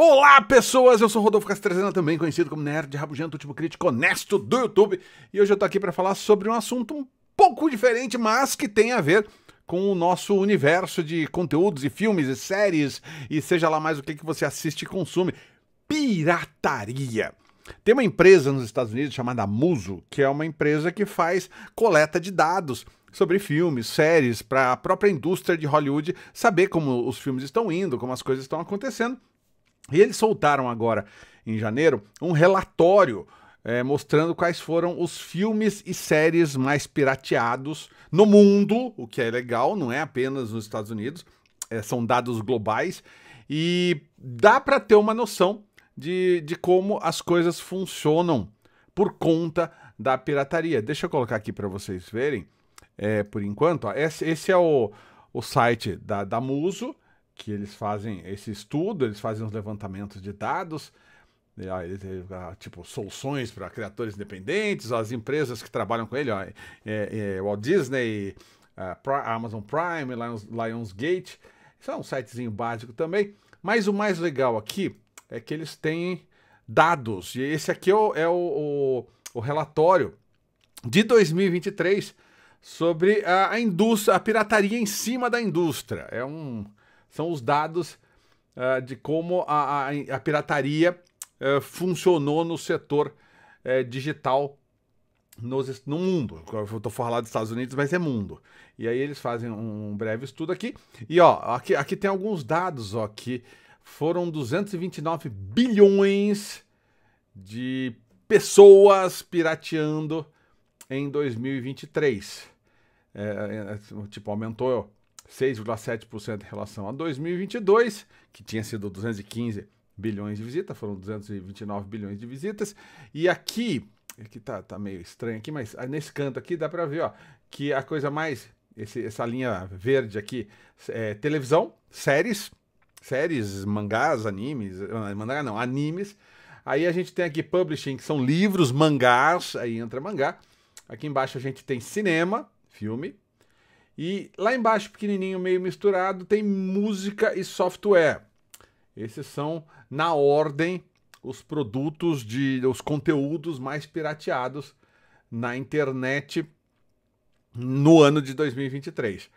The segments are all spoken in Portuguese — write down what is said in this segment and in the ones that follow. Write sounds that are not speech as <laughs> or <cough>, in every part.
Olá, pessoas! Eu sou Rodolfo Castrezana, também conhecido como Nerd Rabugento, último crítico honesto do YouTube. E hoje eu tô aqui para falar sobre um assunto um pouco diferente, mas que tem a ver com o nosso universo de conteúdos e filmes e séries e seja lá mais o que, que você assiste e consome. Pirataria. Tem uma empresa nos Estados Unidos chamada Muso, que é uma empresa que faz coleta de dados sobre filmes, séries, para a própria indústria de Hollywood saber como os filmes estão indo, como as coisas estão acontecendo e eles soltaram agora, em janeiro, um relatório é, mostrando quais foram os filmes e séries mais pirateados no mundo, o que é legal, não é apenas nos Estados Unidos, é, são dados globais. E dá para ter uma noção de, de como as coisas funcionam por conta da pirataria. Deixa eu colocar aqui para vocês verem, é, por enquanto. Ó, esse, esse, é o, o site da, da Muso, que eles fazem esse estudo, eles fazem os levantamentos de dados, eh, ah, tipo soluções para criadores independentes, as empresas que trabalham com ele, ó, é, é, Walt Disney, a ah, Amazon Prime, Lions, Lionsgate, isso é um sitezinho básico também. Mas o mais legal aqui é que eles têm dados. E esse aqui é o, é o, o, o relatório de 2023 sobre a, a indústria, a pirataria em cima da indústria. É um são os dados uh, de como a, a, a pirataria uh, funcionou no setor uh, digital nos, no mundo. Eu falando dos Estados Unidos, mas é mundo. E aí eles fazem um breve estudo aqui. E ó, aqui, aqui tem alguns dados ó, que foram 229 bilhões de pessoas pirateando em 2023. É, é, é, tipo, aumentou 6,7% em relação a 2022, que tinha sido 215 bilhões de visitas, foram 229 bilhões de visitas. E aqui, que tá, tá meio estranho aqui, mas ah, nesse canto aqui dá para ver, ó, que a coisa mais esse, essa linha verde aqui é televisão, séries, séries, mangás, animes, ah, mangá não, animes. Aí a gente tem aqui publishing, que são livros, mangás, aí entra mangá. Aqui embaixo a gente tem cinema, filme, e lá embaixo, pequenininho, meio misturado, tem música e software. Esses são, na ordem, os produtos de os conteúdos mais pirateados na internet no ano de 2023.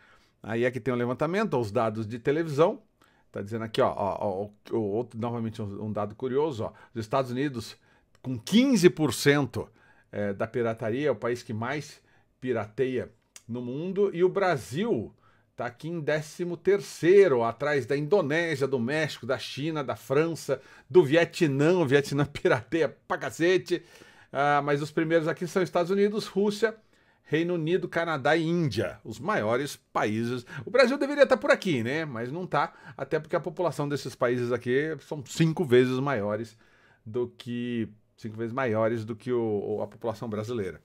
Aí aqui é tem um levantamento, os dados de televisão. está dizendo aqui, ó, ó, ó outro, novamente um, um, dado curioso, ó, os Estados Unidos com 15% é, eh, da pirataria, é o país que mais pirateia no mundo e o Brasil está aqui em 13º, atrás da Indonésia, do México, da China, da França, do Vietnã, o Vietnã <laughs> pirateia pra cacete, ah, mas os primeiros aqui são Estados Unidos, Rússia, Reino Unido, Canadá e Índia, os maiores países. O Brasil deveria estar tá por aqui, né? Mas não está, até porque a população desses países aqui são cinco vezes maiores do que cinco vezes maiores do que o, a população brasileira.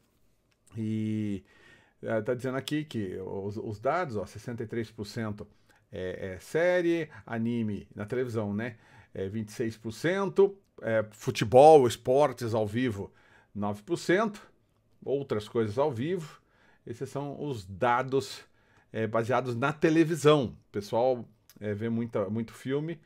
E Está é, dizendo aqui que os, os dados, ó, 63% é, é, série, anime na televisão, né? É 26%, é, futebol, esportes ao vivo, 9%, outras coisas ao vivo. Esses são os dados é, baseados na televisão. O pessoal é, vê muita, muito filme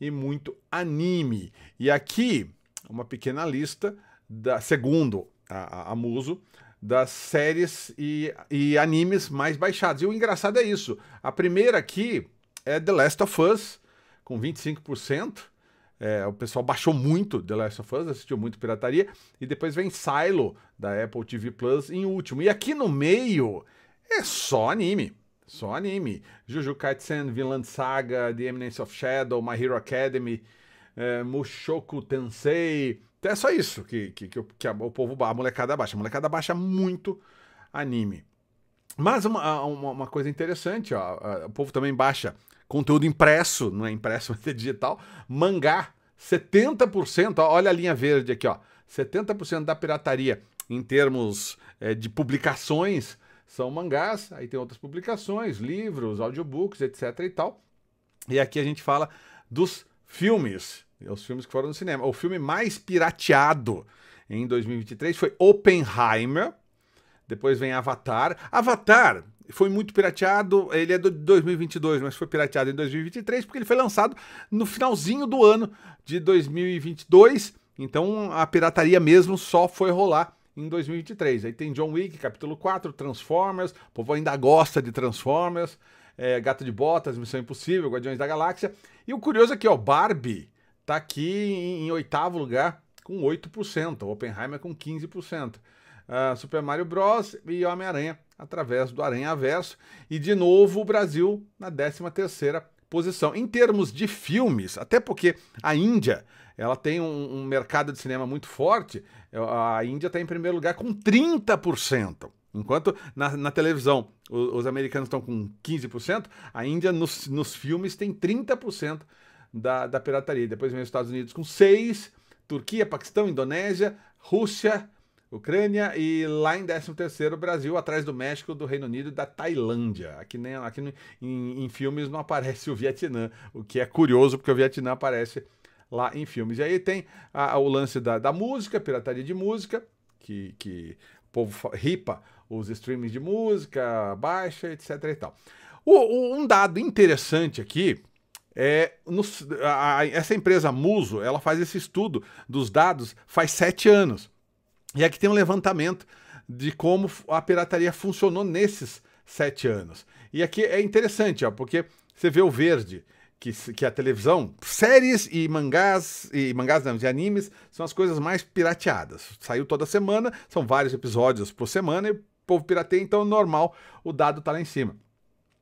e muito anime. E aqui, uma pequena lista, da, segundo a, a Muso, das séries e, e animes mais baixados. E o engraçado é isso. A primeira aqui é The Last of Us, com 25%. É, o pessoal baixou muito The Last of Us, assistiu muito pirataria. E depois vem Silo, da Apple TV Plus, em último. E aqui no meio é só anime. Só anime. Juju Kaisen, Vinland Saga, The Eminence of Shadow, My Hero Academy, é, Mushoku Tensei, então é só isso que, que, que, que a, o povo, a molecada baixa. A molecada baixa muito anime. Mas uma, uma, uma coisa interessante, ó, o povo também baixa conteúdo impresso, não é impresso, <laughs> mas é digital, mangá, 70%, ó, olha a linha verde aqui, ó, 70% da pirataria em termos é, de publicações são mangás, aí tem outras publicações, livros, audiobooks, etc e tal. E aqui a gente fala dos filmes. É os filmes que foram no cinema. O filme mais pirateado em 2023 foi Oppenheimer. Depois vem Avatar. Avatar foi muito pirateado, ele é de 2022, mas foi pirateado em 2023 porque ele foi lançado no finalzinho do ano de 2022. Então a pirataria mesmo só foi rolar em 2023. Aí tem John Wick, capítulo 4, Transformers, o povo ainda gosta de Transformers, é, Gato de Botas, Missão Impossível, Guardiões da Galáxia. E o curioso aqui, é ó, Barbie Está aqui em, em, oitavo lugar com 8%, Oppenheimer com 15%. Uh, ah, Super Mario Bros. e Homem-Aranha através do Aranha Verso. E de novo o Brasil na 13 terceira posição. Em termos de filmes, até porque a Índia ela tem um, um mercado de cinema muito forte, é, a Índia está em primeiro lugar com 30%. Enquanto na, na televisão os, os, americanos estão com 15%, a Índia nos, nos filmes tem 30% da, da pirataria. Depois vem os Estados Unidos com seis, Turquia, Paquistão, Indonésia, Rússia, Ucrânia e lá em 13 terceiro Brasil, atrás do México, do Reino Unido e da Tailândia. Aqui, nem, aqui no, em, em, filmes não aparece <laughs> o Vietnã, o que é curioso porque o Vietnã aparece lá em filmes. E aí tem a, a, o lance da, da música, pirataria de música, que, que o povo ripa os streams de música, baixa, etc e tal. O, o, um dado interessante aqui, é, no, a, a, essa empresa Muso, ela faz esse estudo dos dados faz sete anos. E aqui tem um levantamento de como a pirataria funcionou nesses sete anos. E aqui é interessante, ó, porque você vê o verde, que, que é a televisão, séries e mangás, e mangás não, de animes, são as coisas mais pirateadas. Saiu toda semana, são vários episódios por semana, e o povo pirateia, então é normal o dado tá lá em cima.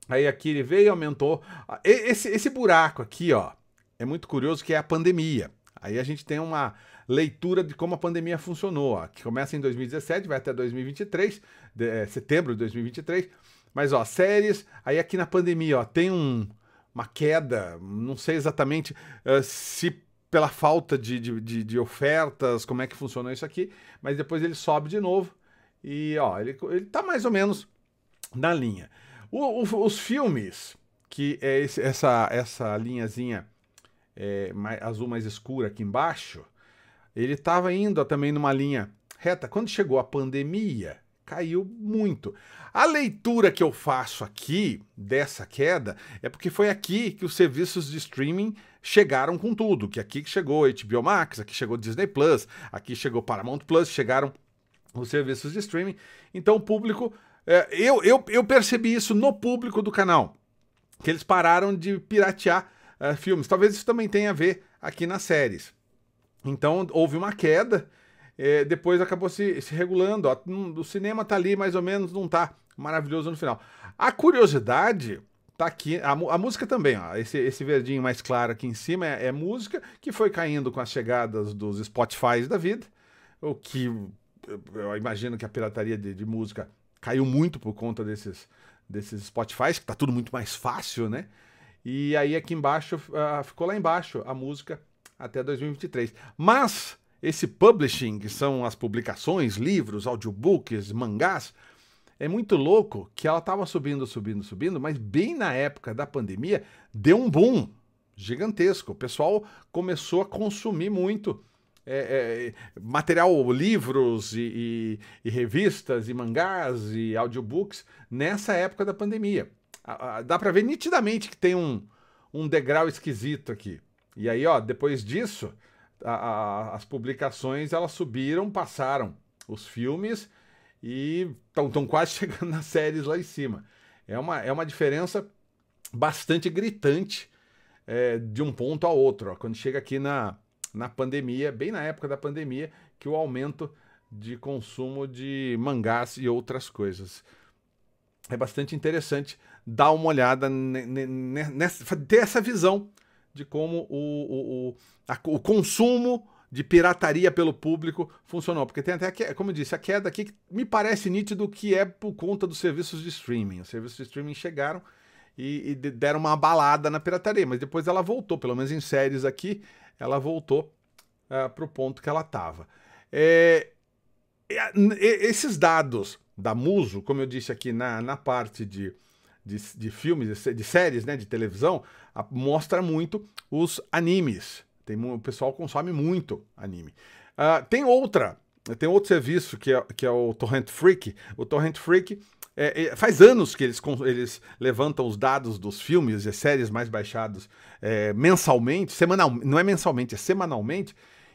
Aí aqui ele veio e aumentou. Ah, esse, esse buraco aqui, ó, é muito curioso que é a pandemia. Aí a gente tem uma leitura de como a pandemia funcionou, ó, que começa em 2017, vai até 2023, de, é, setembro de 2023. Mas, ó, séries, aí aqui na pandemia, ó, tem um, uma queda, não sei exatamente uh, se pela falta de, de, de, ofertas, como é que funcionou isso aqui, mas depois ele sobe de novo e, ó, ele, ele tá mais ou menos na linha. O, o, os filmes, que é esse, essa, essa linhazinha é, mais, azul mais escura aqui embaixo, ele estava indo também numa linha reta. Quando chegou a pandemia, caiu muito. A leitura que eu faço aqui dessa queda é porque foi aqui que os serviços de streaming chegaram com tudo, que aqui que chegou HBO Max, aqui chegou Disney Plus, aqui chegou Paramount Plus, chegaram os serviços de streaming. Então o público é, eu, eu, eu percebi isso no público do canal, que eles pararam de piratear é, filmes. Talvez isso também tenha a ver aqui nas séries. Então houve uma queda, é, depois acabou se, se regulando. Ó, o cinema tá ali mais ou menos, não tá maravilhoso no final. A curiosidade tá aqui, a, a música também, ó, esse, esse verdinho mais claro aqui em cima é, é, música que foi caindo com as chegadas dos Spotify da vida, o que eu imagino que a pirataria de, de música caiu muito por conta desses, desses Spotify, que tá tudo muito mais fácil, né? E aí aqui embaixo, uh, ficou lá embaixo a música até 2023. Mas esse publishing, que são as publicações, livros, audiobooks, mangás, é muito louco que ela estava subindo, subindo, subindo, mas bem na época da pandemia deu um boom gigantesco. O pessoal começou a consumir muito é, é, material, livros e, e, e, revistas e mangás e audiobooks nessa época da pandemia. A, a, dá para ver nitidamente que tem um, um degrau esquisito aqui. E aí, ó, depois disso, a, as publicações elas subiram, passaram os filmes e estão quase <laughs> chegando nas séries lá em cima. É uma, é uma diferença bastante gritante é, de um ponto a outro. Ó. Quando chega aqui na, na pandemia, bem na época da pandemia, que o aumento de consumo de mangás e outras coisas. É bastante interessante dar uma olhada nessa, ter essa visão de como o, o, o, a, o consumo de pirataria pelo público funcionou. Porque tem até, que, como eu disse, a queda aqui me parece nítido que é por conta dos serviços de streaming. Os serviços de streaming chegaram e, e deram uma abalada na pirataria, mas depois ela voltou, pelo menos em séries aqui, ela voltou uh, ah, para o ponto que ela estava. É, esses dados da Muso, como eu disse aqui na, na parte de, de, de filmes, de, de, séries, né, de televisão, a, mostra muito os animes. Tem, o pessoal consome muito anime. Uh, tem outra, tem outro serviço que é, que é o Torrent Freak. O Torrent Freak é, é, faz anos que eles, eles levantam os dados dos filmes e séries mais baixados é, mensalmente, semanal, não é mensalmente, é semanalmente,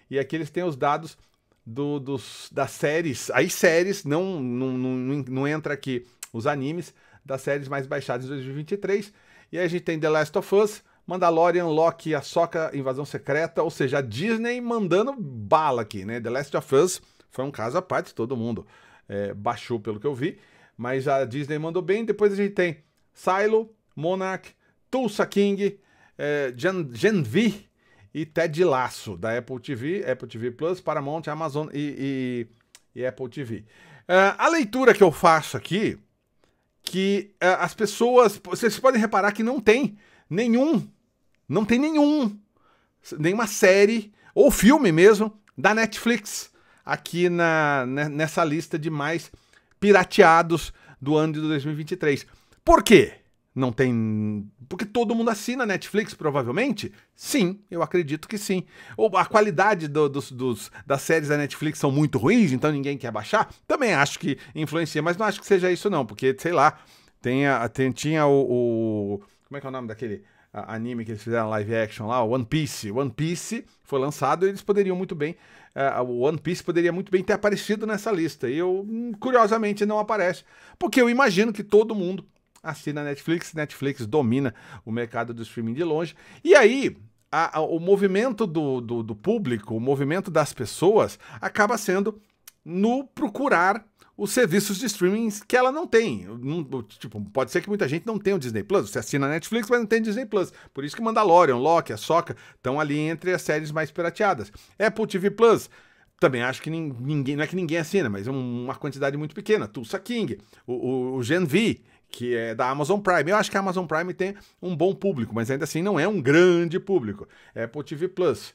e aqui eles têm os dados do, dos, das séries, aí séries, não, não, não, não entra aqui os animes, das séries mais baixadas de 2023, e aí a gente tem The Last of Us, Mandalorian, Loki, Ahsoka, Invasão Secreta, ou seja, a Disney mandando bala aqui, né? The Last of Us foi um caso à parte, todo mundo é, baixou pelo que eu vi, mas a Disney mandou bem. Depois a gente tem Silo, Monarch, Tulsa King, eh, V e Ted Lasso, da Apple TV, Apple TV Plus, Paramount, Amazon e, e, e Apple TV. Uh, eh, a leitura que eu faço aqui, que uh, as pessoas. Vocês podem reparar que não tem nenhum. Não tem nenhum. Nenhuma série, ou filme mesmo, da Netflix aqui na, né, nessa lista de mais pirateados do ano de 2023. Por quê? Não tem. Porque todo mundo assina Netflix, provavelmente? Sim, eu acredito que sim. Ou a qualidade do, dos, dos, das séries da Netflix são muito ruins, então ninguém quer baixar? Também acho que influencia, mas não acho que seja isso, não, porque, sei lá, tem, a, tem tinha o, o. Como é que é o nome daquele? anime que eles fizeram live action lá, One Piece. One Piece foi lançado e eles poderiam muito bem. É, o One Piece poderia muito bem ter aparecido nessa lista. E eu, hum, curiosamente, não aparece. Porque eu imagino que todo mundo assina Netflix. Netflix domina o mercado do streaming de longe. E aí, a, a, o movimento do, do, do público, o movimento das pessoas, acaba sendo no procurar os serviços de streaming que ela não tem. tipo, pode ser que muita gente não tenha o Disney Plus. Você assina a Netflix, mas não tem Disney Plus. Por isso que Mandalorian, Loki, a Soca estão ali entre as séries mais pirateadas. Apple TV Plus. Também acho que ninguém, não é que ninguém assina, mas é uma quantidade muito pequena. Tulsa King, o, o, o Gen V, que é da Amazon Prime. Eu acho que a Amazon Prime tem um bom público, mas ainda assim não é um grande público. Apple TV Plus.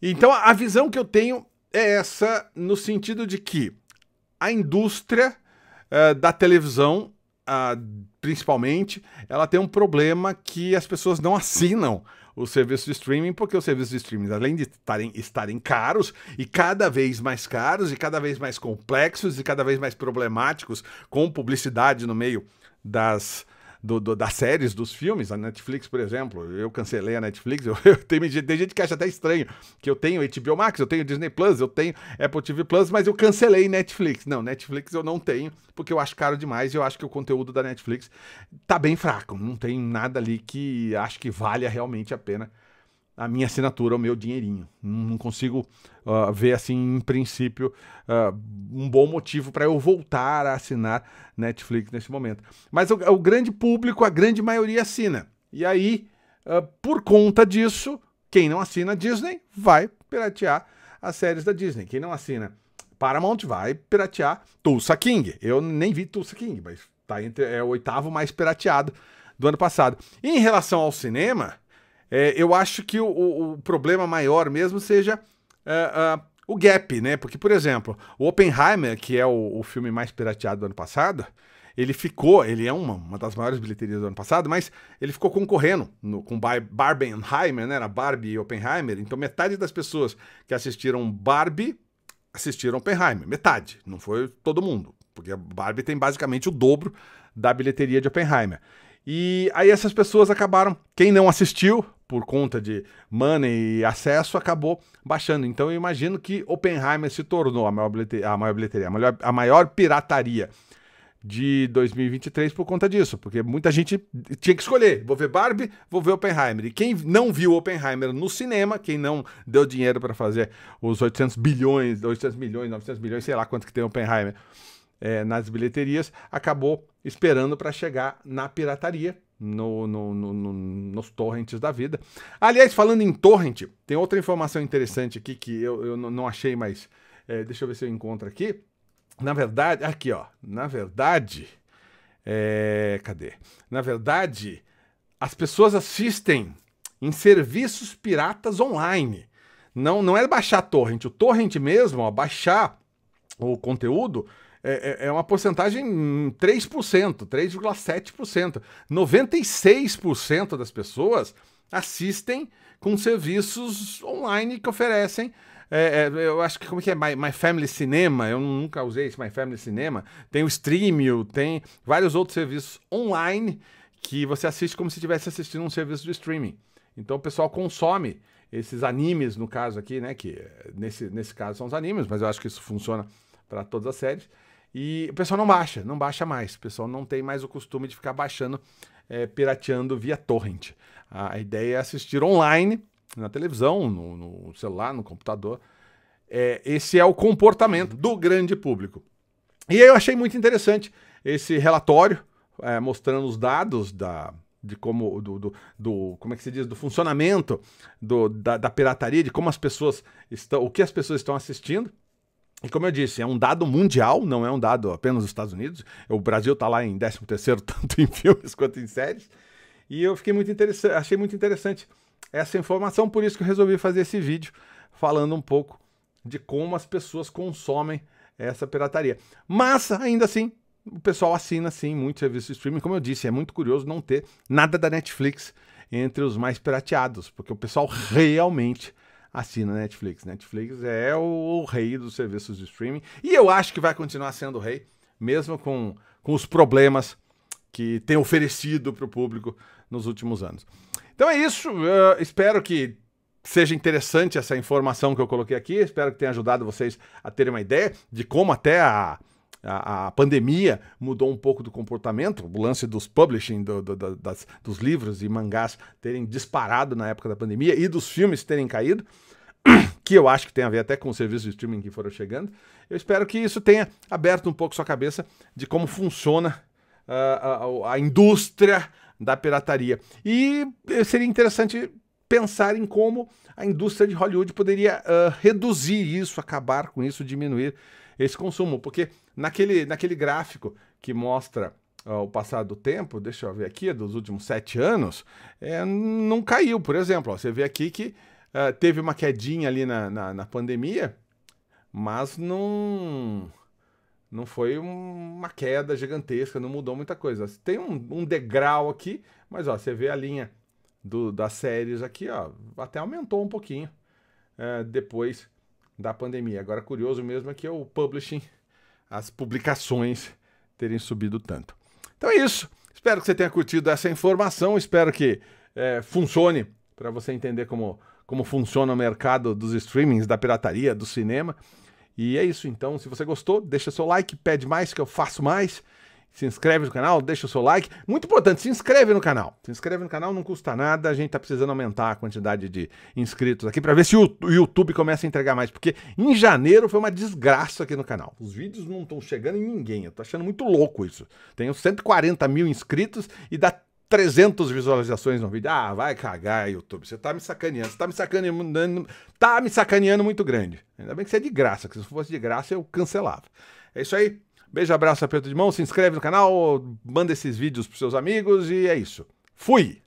Então a visão que eu tenho é essa, no sentido de que a indústria uh, da televisão, uh, principalmente, ela tem um problema que as pessoas não assinam os serviços de streaming, porque os serviços de streaming, além de tarem, estarem caros, e cada vez mais caros, e cada vez mais complexos, e cada vez mais problemáticos, com publicidade no meio das do, do, das séries, dos filmes. A Netflix, por exemplo, eu cancelei a Netflix. <laughs> Eu, eu tenho, tem gente que acha até estranho que eu tenho HBO Max, eu tenho Disney Plus, eu tenho Apple TV Plus, mas eu cancelei Netflix. Não, Netflix eu não tenho, porque eu acho caro demais e eu acho que o conteúdo da Netflix tá bem fraco. Não tem nada ali que acho que valha realmente a pena a minha assinatura, o meu dinheirinho. Não consigo uh, ver, assim, em princípio, uh, um bom motivo para eu voltar a assinar Netflix nesse momento. Mas o, o grande público, a grande maioria assina. E aí, uh, por conta disso, quem não assina Disney vai piratear as séries da Disney. Quem não assina Paramount vai piratear Tulsa King. Eu nem vi Tulsa King, mas tá entre, é o oitavo mais pirateado do ano passado. E em relação ao cinema é, eu acho que o, o, problema maior mesmo seja uh, uh, o gap, né? Porque, por exemplo, o Oppenheimer, que é o, o filme mais pirateado do ano passado, ele ficou, ele é uma, uma das maiores bilheterias do ano passado, mas ele ficou concorrendo no, com Oppenheimer, né? Era Barbie e Oppenheimer. Então, metade das pessoas que assistiram Barbie assistiram Oppenheimer. Metade. Não foi todo mundo. Porque a Barbie tem basicamente o dobro da bilheteria de Oppenheimer. E aí essas pessoas acabaram, quem não assistiu, por conta de money e acesso, acabou baixando. Então eu imagino que Oppenheimer se tornou a maior bilheteria, a maior, bilheteria, a maior, a maior pirataria de 2023 por conta disso, porque muita gente tinha que escolher, vou ver Barbie, vou ver Oppenheimer. E quem não viu Oppenheimer no cinema, quem não deu dinheiro para fazer os 800 bilhões, 800 milhões, 900 milhões, sei lá quanto que tem Oppenheimer, é, nas bilheterias, acabou esperando para chegar na pirataria, no, no, no, nos torrents da vida. Aliás, falando em torrent, tem outra informação interessante aqui que eu, eu não achei, mas é, deixa eu ver se eu encontro aqui. Na verdade, aqui ó, na verdade, é, cadê? Na verdade, as pessoas assistem em serviços piratas online. Não, não é baixar torrent, o torrent mesmo, ó, baixar o conteúdo é, é, é uma porcentagem 3%, 3,7%. 96% das pessoas assistem com serviços online que oferecem. É, é, eu acho que como é que é My, My, Family Cinema, eu nunca usei esse My Family Cinema. Tem o Streamio, tem vários outros serviços online que você assiste como se estivesse assistindo um serviço de streaming. Então o pessoal consome esses animes, no caso aqui, né? Que é, nesse, nesse caso são os animes, mas eu acho que isso funciona para todas as séries. E o pessoal não baixa, não baixa mais. O pessoal não tem mais o costume de ficar baixando, é, pirateando via torrent. A, ideia é assistir online, na televisão, no, no celular, no computador. É, esse é o comportamento do grande público. E aí eu achei muito interessante esse relatório, é, mostrando os dados da, de como do, do, do, como é que se diz do funcionamento do, da, da, pirataria de como as pessoas estão o que as pessoas estão assistindo e como eu disse, é um dado mundial, não é um dado apenas dos Estados Unidos. O Brasil está lá em 13º, <laughs> tanto em filmes quanto em séries. E eu fiquei muito interessante, achei muito interessante essa informação, por isso que eu resolvi fazer esse vídeo falando um pouco de como as pessoas consomem essa pirataria. Mas, ainda assim, o pessoal assina sim muitos serviços de streaming. Como eu disse, é muito curioso não ter nada da Netflix entre os mais pirateados, porque o pessoal realmente assina Netflix. Netflix é o, o rei dos serviços de streaming e eu acho que vai continuar sendo o rei, mesmo com, com os problemas que tem oferecido para o público nos últimos anos. Então é isso. Uh, espero que seja interessante essa informação que eu coloquei aqui. Espero que tenha ajudado vocês a terem uma ideia de como até a a, a, pandemia mudou um pouco do comportamento, o lance dos publishing, do, do, do, das, dos livros e mangás terem disparado na época da pandemia e dos filmes terem caído, <clears throat> que eu acho que tem a ver até com os serviços de streaming que foram chegando. Eu espero que isso tenha aberto um pouco sua cabeça de como funciona uh, a, a indústria da pirataria. E eh, seria interessante pensar em como a indústria de Hollywood poderia uh, reduzir isso, acabar com isso, diminuir esse consumo, porque Naquele, naquele gráfico que mostra o passar do tempo, deixa eu ver aqui, é dos últimos sete anos, é, não caiu, por exemplo. Ó, você vê aqui que uh, teve uma quedinha ali na, na, na, pandemia, mas não, não foi uma queda gigantesca, não mudou muita coisa. Tem um, um degrau aqui, mas ó, você vê a linha do, das séries aqui, ó, até aumentou um pouquinho uh, depois da pandemia. Agora, curioso mesmo é que o publishing as publicações terem subido tanto. Então é isso. Espero que você tenha curtido essa informação. Espero que é, funcione para você entender como, como funciona o mercado dos streamings, da pirataria, do cinema. E é isso então. Se você gostou, deixa seu like, pede mais que eu faço mais se inscreve no canal, deixa o seu like. Muito importante, se inscreve no canal. Se inscreve no canal, não custa nada. A gente tá precisando aumentar a quantidade de inscritos aqui para ver se o YouTube começa a entregar mais. Porque em janeiro foi uma desgraça aqui no canal. Os vídeos não estão chegando em ninguém. Eu tô achando muito louco isso. Tenho 140 mil inscritos e dá 300 visualizações no vídeo. Ah, vai cagar, YouTube. Você tá me sacaneando. Você tá me sacaneando. Tá me sacaneando muito grande. Ainda bem que você é de graça, que se fosse de graça eu cancelava. É isso aí. Beijo, abraço, aperto de mão, se inscreve no canal, manda esses vídeos pros seus amigos e é isso. Fui!